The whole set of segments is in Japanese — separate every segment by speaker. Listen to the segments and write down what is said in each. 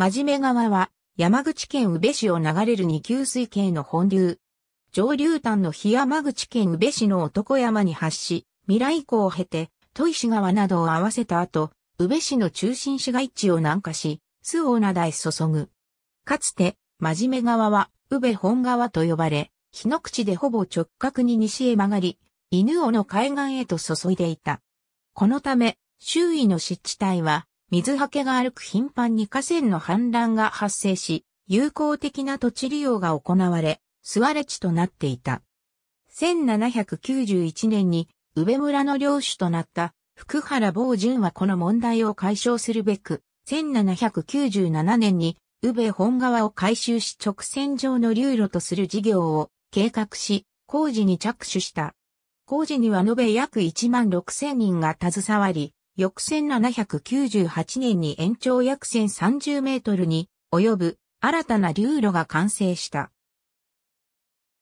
Speaker 1: 真面目川は、山口県宇部市を流れる二級水系の本流。上流端の檜山口県宇部市の男山に発し、未来港を経て、戸石川などを合わせた後、宇部市の中心市街地を南下し、周防灘へ注ぐ。かつて、真面目川は、宇部本川と呼ばれ、日の口でほぼ直角に西へ曲がり、犬尾の海岸へと注いでいた。このため、周囲の湿地帯は、水はけが悪く頻繁に河川の氾濫が発生し、有効的な土地利用が行われ、座れ地となっていた。1791年に、宇部村の領主となった福原坊淳はこの問題を解消するべく、1797年に宇部本川を改修し直線上の流路とする事業を計画し、工事に着手した。工事には延べ約1万6千人が携わり、翌1798年に延長約1030メートルに及ぶ新たな流路が完成した。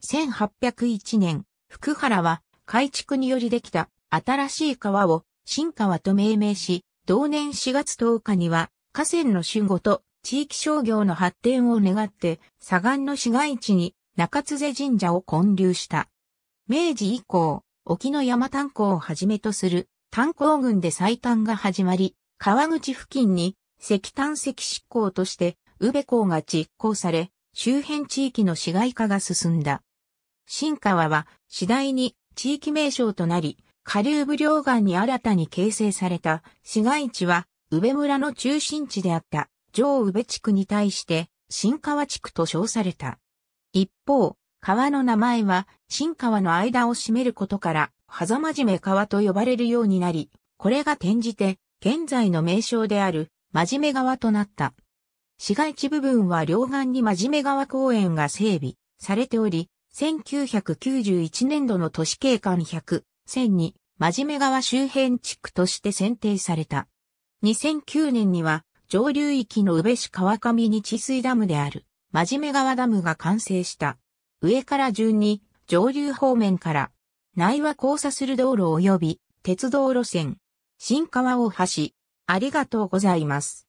Speaker 1: 1801年、福原は改築によりできた新しい川を新川と命名し、同年4月10日には河川の守護と地域商業の発展を願って、左岸の市街地に中津瀬神社を建立した。明治以降、沖の山炭鉱をはじめとする炭鉱群で採炭が始まり、川口付近に石炭石執行として宇部港が実行され、周辺地域の市街化が進んだ。新川は次第に地域名称となり、下流部両岸に新たに形成された市街地は宇部村の中心地であった上宇部地区に対して新川地区と称された。一方、川の名前は新川の間を占めることから狭間じめ川と呼ばれるようになり、これが転じて、現在の名称である、真面目川となった。市街地部分は両岸に真面目川公園が整備されており、1991年度の都市景観100、1000に、真面目川周辺地区として選定された。2009年には、上流域の宇部市川上に治水ダムである、真面目川ダムが完成した。上から順に、上流方面から、内は交差する道路及び鉄道路線、新川大橋。ありがとうございます。